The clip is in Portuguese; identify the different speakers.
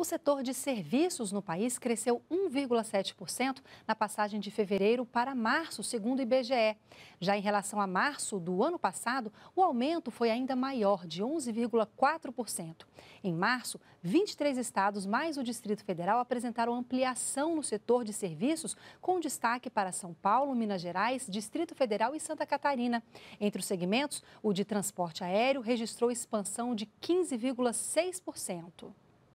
Speaker 1: o setor de serviços no país cresceu 1,7% na passagem de fevereiro para março, segundo o IBGE. Já em relação a março do ano passado, o aumento foi ainda maior, de 11,4%. Em março, 23 estados mais o Distrito Federal apresentaram ampliação no setor de serviços, com destaque para São Paulo, Minas Gerais, Distrito Federal e Santa Catarina. Entre os segmentos, o de transporte aéreo registrou expansão de 15,6%.